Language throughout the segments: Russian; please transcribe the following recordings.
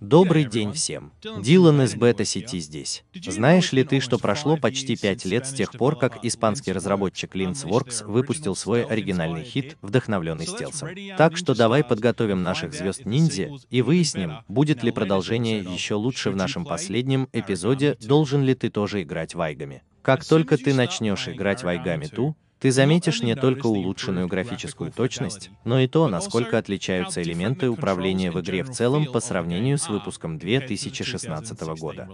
Добрый день всем. Дилан из бета-сети здесь. Знаешь ли ты, что прошло почти пять лет с тех пор, как испанский разработчик Linksworks выпустил свой оригинальный хит, вдохновленный стелсом? Так что давай подготовим наших звезд ниндзя и выясним, будет ли продолжение еще лучше в нашем последнем эпизоде, должен ли ты тоже играть вайгами. Как только ты начнешь играть вайгами ту, ты заметишь не только улучшенную графическую точность, но и то, насколько отличаются элементы управления в игре в целом по сравнению с выпуском 2016 года.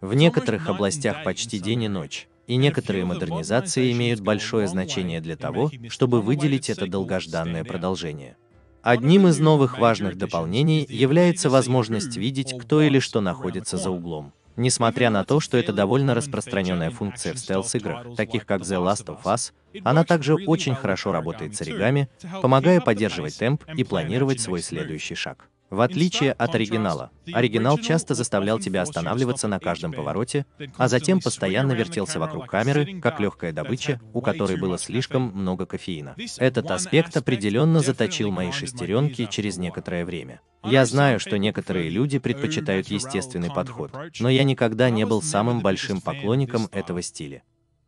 В некоторых областях почти день и ночь, и некоторые модернизации имеют большое значение для того, чтобы выделить это долгожданное продолжение. Одним из новых важных дополнений является возможность видеть, кто или что находится за углом. Несмотря на то, что это довольно распространенная функция в стелс-играх, таких как The Last of Us, она также очень хорошо работает с оригами, помогая поддерживать темп и планировать свой следующий шаг. В отличие от оригинала, оригинал часто заставлял тебя останавливаться на каждом повороте, а затем постоянно вертелся вокруг камеры, как легкая добыча, у которой было слишком много кофеина. Этот аспект определенно заточил мои шестеренки через некоторое время. Я знаю, что некоторые люди предпочитают естественный подход, но я никогда не был самым большим поклонником этого стиля.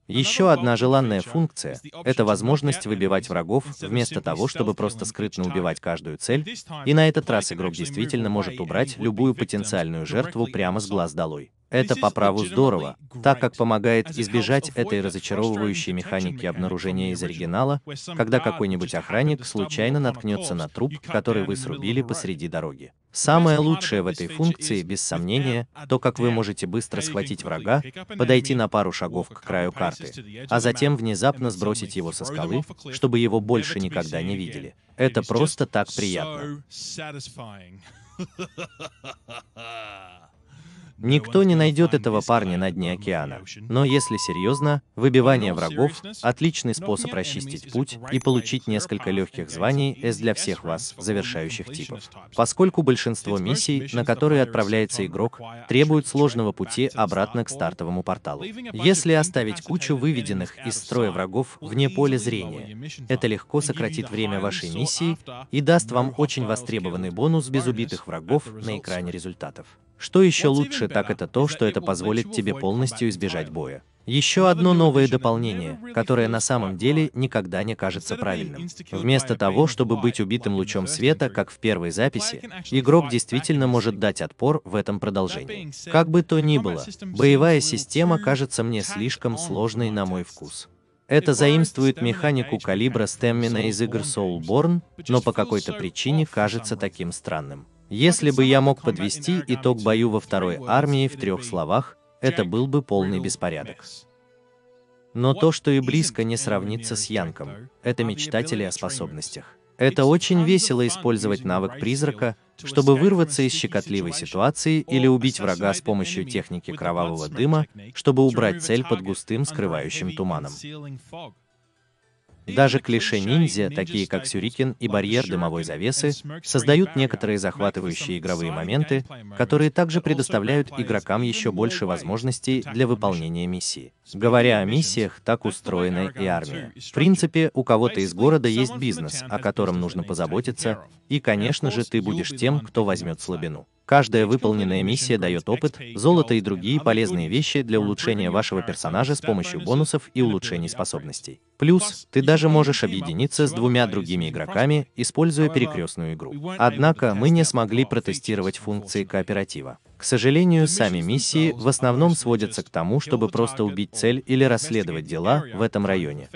Еще одна желанная э, функция — это возможность выбивать врагов, вместо того, чтобы просто скрытно убивать каждую цель, и на этот раз игрок действительно может убрать любую потенциальную жертву прямо с глаз долой. Это по праву здорово, так как помогает избежать этой разочаровывающей механики обнаружения из оригинала, когда какой-нибудь охранник случайно наткнется на труп, который вы срубили посреди дороги. Самое лучшее в этой функции, без сомнения, то, как вы можете быстро схватить врага, подойти на пару шагов к краю карты, а затем внезапно сбросить его со скалы, чтобы его больше никогда не видели. Это просто так приятно. Никто не найдет этого парня на дне океана. Но если серьезно, выбивание врагов – отличный способ расчистить путь и получить несколько легких званий S для всех вас, завершающих типов. Поскольку большинство миссий, на которые отправляется игрок, требуют сложного пути обратно к стартовому порталу. Если оставить кучу выведенных из строя врагов вне поля зрения, это легко сократит время вашей миссии и даст вам очень востребованный бонус без убитых врагов на экране результатов. Что еще лучше, так это то, что это позволит тебе полностью избежать боя. Еще одно новое дополнение, которое на самом деле никогда не кажется правильным. Вместо того, чтобы быть убитым лучом света, как в первой записи, игрок действительно может дать отпор в этом продолжении. Как бы то ни было, боевая система кажется мне слишком сложной на мой вкус. Это заимствует механику калибра Стеммина из игр Soulborn, но по какой-то причине кажется таким странным. Если бы я мог подвести итог бою во второй армии в трех словах, это был бы полный беспорядок. Но то, что и близко не сравнится с Янком, это мечтатели о способностях. Это очень весело использовать навык призрака, чтобы вырваться из щекотливой ситуации или убить врага с помощью техники кровавого дыма, чтобы убрать цель под густым скрывающим туманом. Даже клише ниндзя, такие как Сюрикен и барьер дымовой завесы, создают некоторые захватывающие игровые моменты, которые также предоставляют игрокам еще больше возможностей для выполнения миссии. Говоря о миссиях, так устроена и армия. В принципе, у кого-то из города есть бизнес, о котором нужно позаботиться, и, конечно же, ты будешь тем, кто возьмет слабину. Каждая выполненная миссия дает опыт, золото и другие полезные вещи для улучшения вашего персонажа с помощью бонусов и улучшений способностей. Плюс, ты даже можешь объединиться с двумя другими игроками, используя перекрестную игру. Однако, мы не смогли протестировать функции кооператива. К сожалению, сами миссии в основном сводятся к тому, чтобы просто убить цель или расследовать дела в этом районе.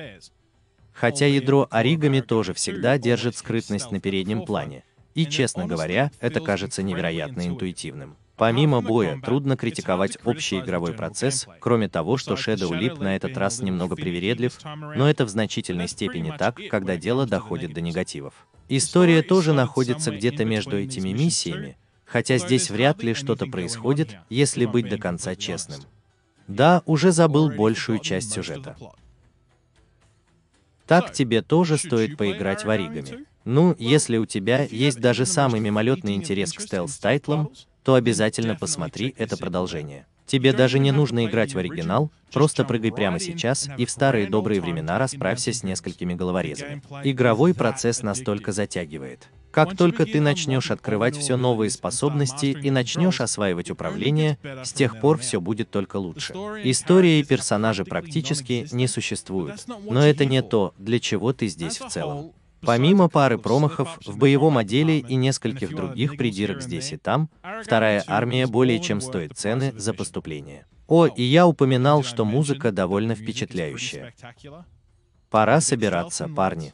Хотя ядро оригами тоже всегда держит скрытность на переднем плане, и, честно говоря, это кажется невероятно интуитивным. Помимо боя, трудно критиковать общий игровой процесс, кроме того, что Shadow Leap на этот раз немного привередлив, но это в значительной степени так, когда дело доходит до негативов. История тоже находится где-то между этими миссиями, хотя здесь вряд ли что-то происходит, если быть до конца честным. Да, уже забыл большую часть сюжета. Так тебе тоже стоит поиграть в оригами. Ну, если у тебя есть даже самый мимолетный интерес к стелс-тайтлам, то обязательно посмотри это продолжение. Тебе даже не нужно играть в оригинал, просто прыгай прямо сейчас и в старые добрые времена расправься с несколькими головорезами. Игровой процесс настолько затягивает. Как только ты начнешь открывать все новые способности и начнешь осваивать управление, с тех пор все будет только лучше. Истории и персонажи практически не существуют, но это не то, для чего ты здесь в целом. Помимо пары промахов в боевом отделе и нескольких других придирок здесь и там, вторая армия более чем стоит цены за поступление. О, и я упоминал, что музыка довольно впечатляющая. Пора собираться, парни.